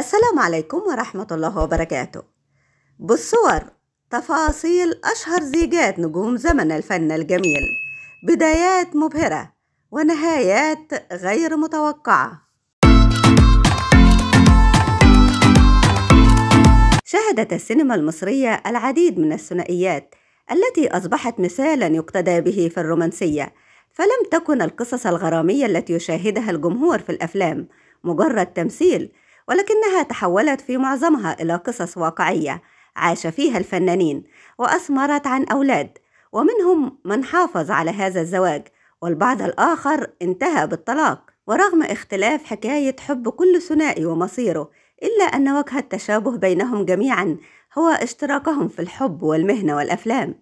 السلام عليكم ورحمة الله وبركاته بالصور تفاصيل أشهر زيجات نجوم زمن الفن الجميل بدايات مبهرة ونهايات غير متوقعة شهدت السينما المصرية العديد من الثنائيات التي أصبحت مثالا يقتدى به في الرومانسية فلم تكن القصص الغرامية التي يشاهدها الجمهور في الأفلام مجرد تمثيل ولكنها تحولت في معظمها إلى قصص واقعية عاش فيها الفنانين وأثمرت عن أولاد ومنهم من حافظ على هذا الزواج والبعض الآخر انتهى بالطلاق ورغم اختلاف حكاية حب كل ثنائي ومصيره إلا أن وجه التشابه بينهم جميعا هو اشتراكهم في الحب والمهنة والأفلام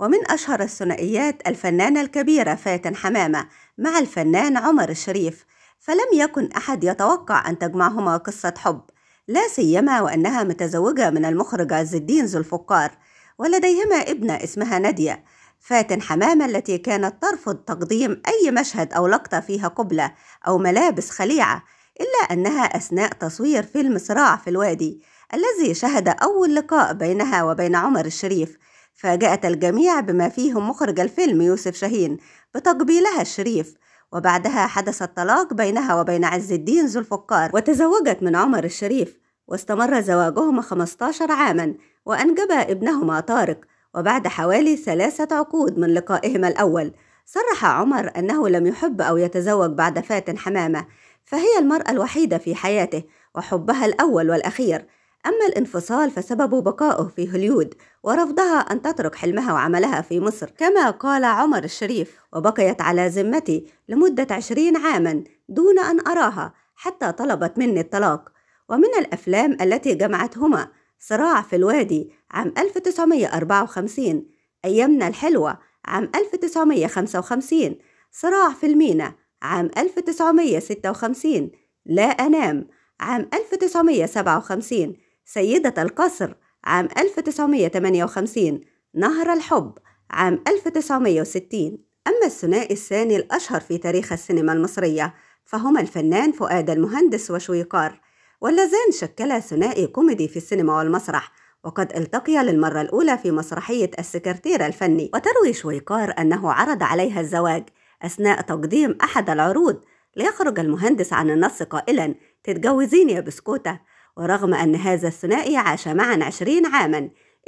ومن أشهر الثنائيات الفنانة الكبيرة فاتن حمامة مع الفنان عمر الشريف فلم يكن أحد يتوقع أن تجمعهما قصة حب لا سيما وأنها متزوجة من المخرج عز الدين ذو الفقار ولديهما ابنة اسمها نادية فاتن حمامة التي كانت ترفض تقديم أي مشهد أو لقطة فيها قبلة أو ملابس خليعة إلا أنها أثناء تصوير فيلم صراع في الوادي الذي شهد أول لقاء بينها وبين عمر الشريف فاجأت الجميع بما فيهم مخرج الفيلم يوسف شاهين بتقبيلها الشريف وبعدها حدث الطلاق بينها وبين عز الدين ذو الفقار وتزوجت من عمر الشريف واستمر زواجهما 15 عاما وأنجب ابنهما طارق وبعد حوالي ثلاثة عقود من لقائهما الأول صرح عمر أنه لم يحب أو يتزوج بعد فاتن حمامة فهي المرأة الوحيدة في حياته وحبها الأول والأخير أما الانفصال فسبب بقائه في هوليود ورفضها أن تترك حلمها وعملها في مصر كما قال عمر الشريف وبقيت على ذمتي لمدة عشرين عاما دون أن أراها حتى طلبت مني الطلاق ومن الأفلام التي جمعتهما صراع في الوادي عام 1954 أيامنا الحلوة عام 1955 صراع في المينا عام 1956 لا أنام عام 1957 سيدة القصر عام 1958 نهر الحب عام 1960 أما الثنائي الثاني الأشهر في تاريخ السينما المصرية فهما الفنان فؤاد المهندس وشويقار واللذان شكلا ثنائي كوميدي في السينما والمسرح وقد التقيا للمرة الأولى في مسرحية السكرتير الفني وتروي شويقار أنه عرض عليها الزواج أثناء تقديم أحد العروض ليخرج المهندس عن النص قائلا تتجوزين يا بسكوتة ورغم أن هذا الثنائي عاش معا عشرين عاما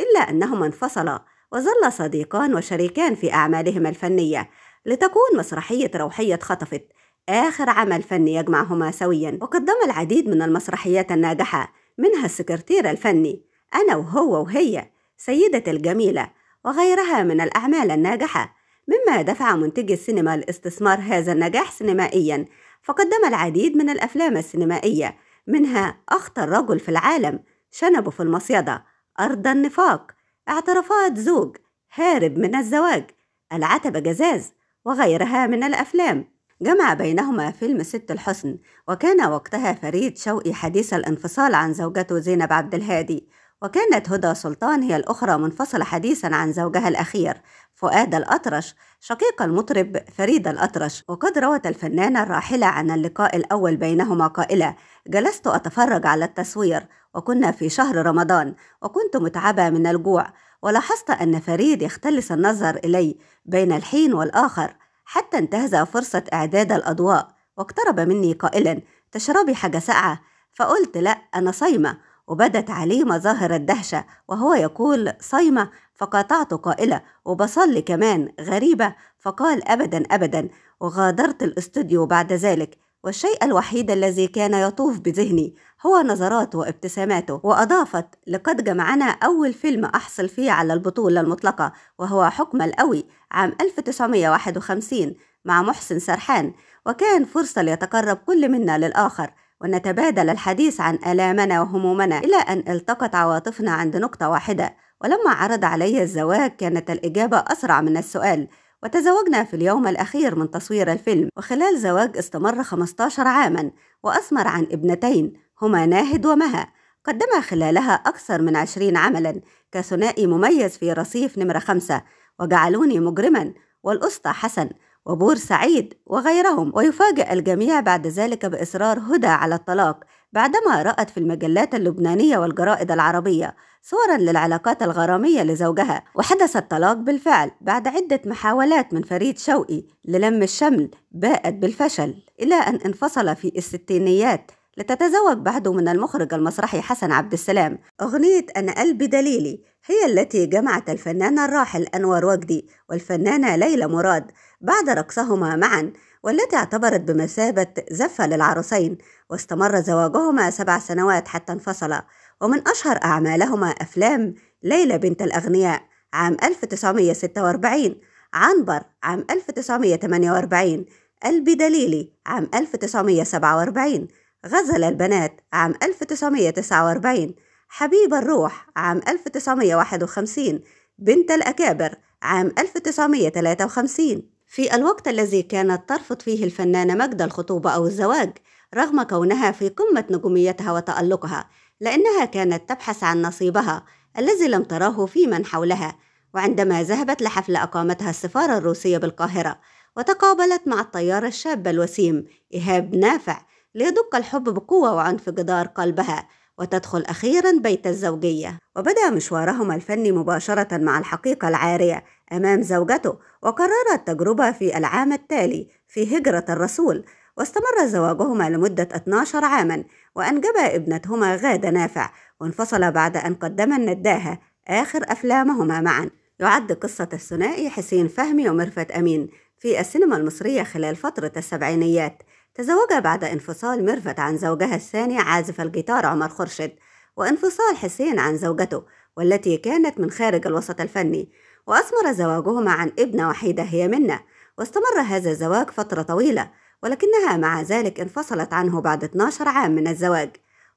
إلا أنهما انفصلا وظل صديقان وشريكان في أعمالهما الفنية لتكون مسرحية روحية خطفت آخر عمل فني يجمعهما سويا وقدم العديد من المسرحيات الناجحة منها السكرتير الفني أنا وهو وهي سيدة الجميلة وغيرها من الأعمال الناجحة مما دفع منتجي السينما لاستثمار هذا النجاح سينمائيا فقدم العديد من الأفلام السينمائية منها أخطر رجل في العالم شنبه في المصيدة أرض النفاق اعترافات زوج هارب من الزواج العتبة جزاز وغيرها من الأفلام جمع بينهما فيلم ست الحسن وكان وقتها فريد شوقي حديث الانفصال عن زوجته زينب عبد الهادي وكانت هدى سلطان هي الأخرى منفصلة حديثا عن زوجها الأخير فؤاد الأطرش شقيق المطرب فريد الأطرش وقد روت الفنانة الراحلة عن اللقاء الأول بينهما قائلة جلست أتفرج على التصوير وكنا في شهر رمضان وكنت متعبة من الجوع ولاحظت أن فريد يختلس النظر إلي بين الحين والآخر حتى انتهز فرصة إعداد الأضواء واقترب مني قائلا تشربي حاجة ساقعة فقلت لا أنا صايمة وبدت عليه مظاهر الدهشة وهو يقول صايمة فقاطعت قائلة وبصلي كمان غريبة فقال أبدا أبدا وغادرت الاستوديو بعد ذلك والشيء الوحيد الذي كان يطوف بذهني هو نظراته وابتساماته وأضافت لقد جمعنا أول فيلم أحصل فيه على البطولة المطلقة وهو حكم الأوي عام 1951 مع محسن سرحان وكان فرصة ليتقرب كل منا للآخر ونتبادل الحديث عن آلامنا وهمومنا إلى أن التقت عواطفنا عند نقطة واحدة ولما عرض علي الزواج كانت الإجابة أسرع من السؤال وتزوجنا في اليوم الأخير من تصوير الفيلم وخلال زواج استمر 15 عاما وأثمر عن ابنتين هما ناهد ومها قدما خلالها أكثر من 20 عملا كثنائي مميز في رصيف نمرة خمسة وجعلوني مجرما والأسطى حسن وبور سعيد وغيرهم ويفاجئ الجميع بعد ذلك بإصرار هدى على الطلاق بعدما رأت في المجلات اللبنانية والجرائد العربية صورا للعلاقات الغرامية لزوجها وحدث الطلاق بالفعل بعد عدة محاولات من فريد شوقي للم الشمل باءت بالفشل إلى أن انفصل في الستينيات لتتزوج بعده من المخرج المسرحي حسن عبد السلام أغنية أنا قلبي دليلي هي التي جمعت الفنان الراحل أنور وجدي والفنانة ليلى مراد بعد رقصهما معا والتي اعتبرت بمثابة زفة للعروسين واستمر زواجهما سبع سنوات حتى انفصلا ومن أشهر أعمالهما أفلام ليلى بنت الأغنياء عام 1946 عنبر عام 1948 قلبي دليلي عام 1947 غزل البنات عام 1949 حبيب الروح عام 1951 بنت الأكابر عام 1953 في الوقت الذي كانت ترفض فيه الفنانة مجد الخطوبة أو الزواج رغم كونها في قمة نجوميتها وتألقها لأنها كانت تبحث عن نصيبها الذي لم تراه في من حولها وعندما ذهبت لحفلة أقامتها السفارة الروسية بالقاهرة وتقابلت مع الطيار الشاب الوسيم إيهاب نافع ليدق الحب بقوة وعنف جدار قلبها وتدخل أخيرا بيت الزوجية وبدأ مشوارهما الفني مباشرة مع الحقيقة العارية أمام زوجته وقرر التجربة في العام التالي في هجرة الرسول واستمر زواجهما لمدة 12 عاما وأنجب ابنتهما غادة نافع وانفصل بعد أن قدم النداها آخر أفلامهما معا يعد قصة الثنائي حسين فهمي ومرفت أمين في السينما المصرية خلال فترة السبعينيات تزوج بعد انفصال ميرفت عن زوجها الثاني عازف الجيتار عمر خرشد وانفصال حسين عن زوجته والتي كانت من خارج الوسط الفني وأثمر زواجهما عن ابنة وحيدة هي منة واستمر هذا الزواج فترة طويلة ولكنها مع ذلك انفصلت عنه بعد 12 عام من الزواج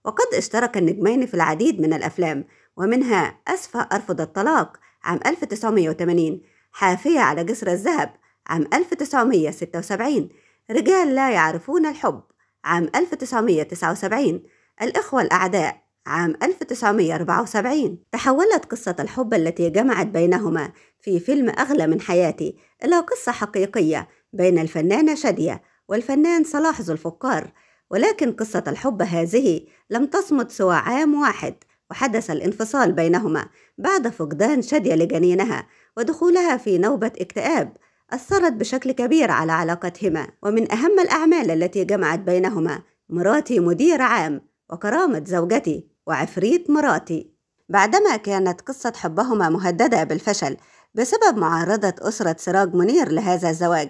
وقد اشترك النجمين في العديد من الأفلام ومنها أسفة أرفض الطلاق عام 1980 حافية على جسر الذهب عام 1976 رجال لا يعرفون الحب عام 1979 الإخوة الأعداء عام 1974 تحولت قصة الحب التي جمعت بينهما في فيلم أغلى من حياتي إلى قصة حقيقية بين الفنانة شادية والفنان صلاح ذو الفقار ولكن قصة الحب هذه لم تصمد سوى عام واحد وحدث الانفصال بينهما بعد فقدان شادية لجنينها ودخولها في نوبة اكتئاب أثرت بشكل كبير على علاقتهما ومن أهم الأعمال التي جمعت بينهما مراتي مدير عام وكرامة زوجتي وعفريت مراتي بعدما كانت قصة حبهما مهددة بالفشل بسبب معارضة أسرة سراج منير لهذا الزواج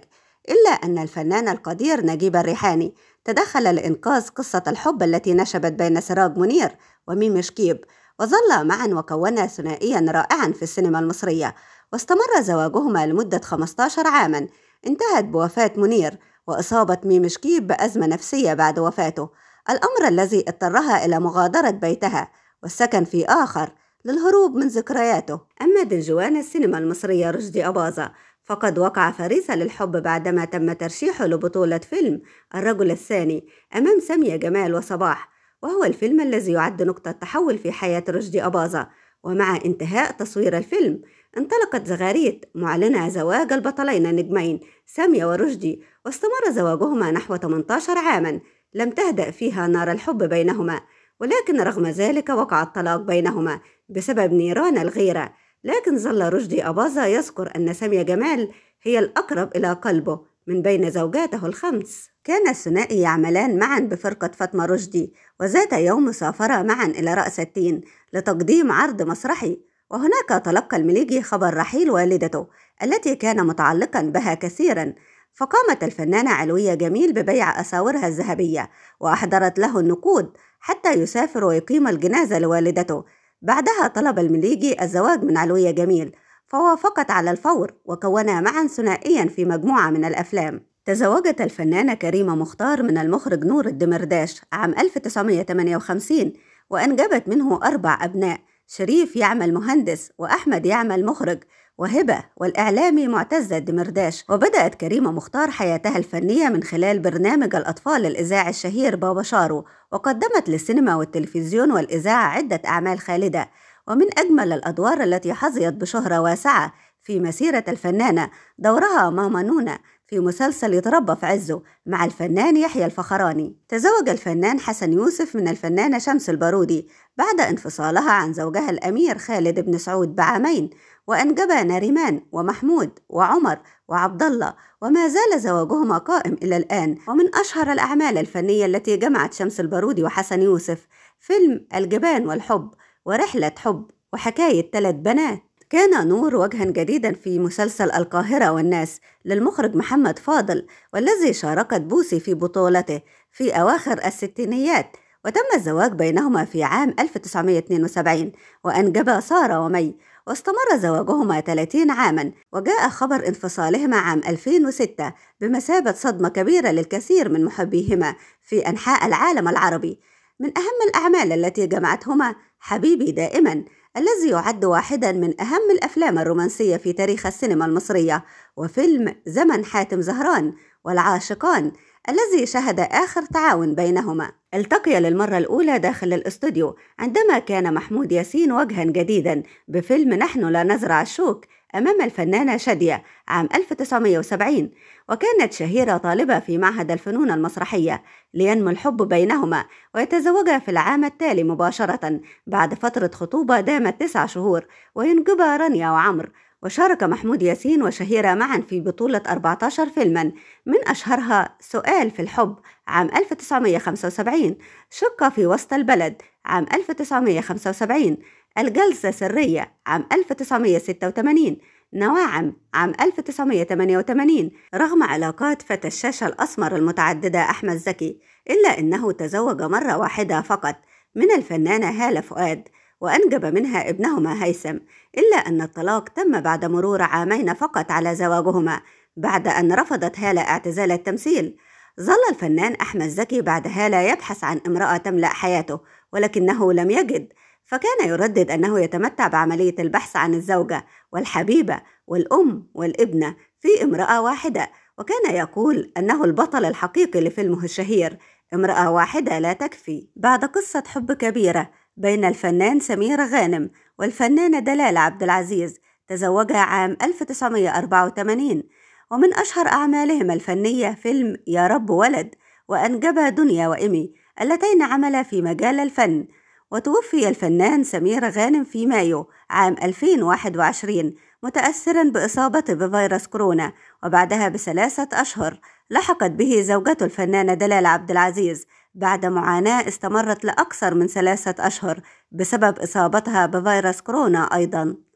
إلا أن الفنان القدير نجيب الريحاني تدخل لإنقاذ قصة الحب التي نشبت بين سراج منير وميمي شكيب وظلا معا وكونا ثنائيا رائعا في السينما المصرية واستمر زواجهما لمدة 15 عاما انتهت بوفاة منير وأصابت ميمشكيب بأزمة نفسية بعد وفاته الأمر الذي اضطرها إلى مغادرة بيتها والسكن في آخر للهروب من ذكرياته أما دنجوان السينما المصرية رشدي أباظة فقد وقع فريسة للحب بعدما تم ترشيحه لبطولة فيلم الرجل الثاني أمام سامية جمال وصباح وهو الفيلم الذي يعد نقطة تحول في حياة رشدي أباظة ومع انتهاء تصوير الفيلم انطلقت زغاريت معلنة زواج البطلين النجمين سامية ورشدي واستمر زواجهما نحو 18 عاما لم تهدأ فيها نار الحب بينهما ولكن رغم ذلك وقع الطلاق بينهما بسبب نيران الغيرة لكن ظل رشدي أباظة يذكر أن سامية جمال هي الأقرب إلى قلبه من بين زوجاته الخمس كان الثنائي يعملان معا بفرقة فاطمة رشدي وذات يوم سافرا معا إلى رأس التين لتقديم عرض مسرحي وهناك تلقى المليجي خبر رحيل والدته التي كان متعلقا بها كثيرا فقامت الفنانة علوية جميل ببيع أساورها الذهبية وأحضرت له النقود حتى يسافر ويقيم الجنازة لوالدته بعدها طلب المليجي الزواج من علوية جميل فوافقت على الفور وكونا معا ثنائيا في مجموعة من الأفلام تزوجت الفنانة كريمة مختار من المخرج نور الدمرداش عام 1958 وأنجبت منه أربع أبناء شريف يعمل مهندس وأحمد يعمل مخرج وهبة والإعلامي معتز الدمرداش وبدأت كريمة مختار حياتها الفنية من خلال برنامج الأطفال الإذاعي الشهير بابا شارو وقدمت للسينما والتلفزيون والإذاعة عدة أعمال خالدة ومن أجمل الأدوار التي حظيت بشهرة واسعة في مسيرة الفنانة دورها ماما نونا في مسلسل يتربى في عزه مع الفنان يحيى الفخراني تزوج الفنان حسن يوسف من الفنانة شمس البارودي بعد انفصالها عن زوجها الأمير خالد بن سعود بعامين وأنجبا ناريمان ومحمود وعمر وعبد الله وما زال زواجهما قائم إلى الآن ومن أشهر الأعمال الفنية التي جمعت شمس البارودي وحسن يوسف فيلم الجبان والحب ورحلة حب وحكاية ثلاث بنات كان نور وجها جديدا في مسلسل القاهرة والناس للمخرج محمد فاضل والذي شاركت بوسي في بطولته في أواخر الستينيات وتم الزواج بينهما في عام 1972 وأنجبا سارة ومي واستمر زواجهما 30 عاما وجاء خبر انفصالهما عام 2006 بمثابة صدمة كبيرة للكثير من محبيهما في أنحاء العالم العربي من أهم الأعمال التي جمعتهما حبيبي دائما الذي يعد واحدا من أهم الأفلام الرومانسية في تاريخ السينما المصرية وفيلم زمن حاتم زهران والعاشقان الذي شهد آخر تعاون بينهما التقيا للمرة الأولى داخل الاستوديو عندما كان محمود ياسين وجها جديدا بفيلم نحن لا نزرع الشوك أمام الفنانة شادية عام 1970 وكانت شهيرة طالبة في معهد الفنون المسرحية لينمو الحب بينهما ويتزوجا في العام التالي مباشرة بعد فترة خطوبة دامت تسع شهور وينجبا رانيا وعمرو وشارك محمود ياسين وشهيرة معا في بطولة 14 فيلما من أشهرها سؤال في الحب عام 1975 شقة في وسط البلد عام 1975 الجلسة سرية عام 1986 نواعم عام 1988 رغم علاقات فتى الشاشة الأسمر المتعددة أحمد زكي إلا أنه تزوج مرة واحدة فقط من الفنانة هالة فؤاد وأنجب منها ابنهما هيثم إلا أن الطلاق تم بعد مرور عامين فقط على زواجهما بعد أن رفضت هالة اعتزال التمثيل ظل الفنان أحمد زكي بعد هالة يبحث عن امرأة تملأ حياته ولكنه لم يجد فكان يردد أنه يتمتع بعملية البحث عن الزوجة والحبيبة والأم والابنة في امرأة واحدة وكان يقول أنه البطل الحقيقي لفيلمه الشهير امرأة واحدة لا تكفي بعد قصة حب كبيرة بين الفنان سمير غانم والفنانة دلال عبد العزيز تزوجها عام 1984 ومن أشهر أعمالهما الفنية فيلم يا رب ولد وأنجبا دنيا وإيمي اللتين عملا في مجال الفن وتوفي الفنان سمير غانم في مايو عام 2021 متأثرا بإصابة بفيروس كورونا وبعدها بثلاثة أشهر لحقت به زوجته الفنانة دلال عبد العزيز بعد معاناة استمرت لأكثر من ثلاثة أشهر بسبب إصابتها بفيروس كورونا أيضاً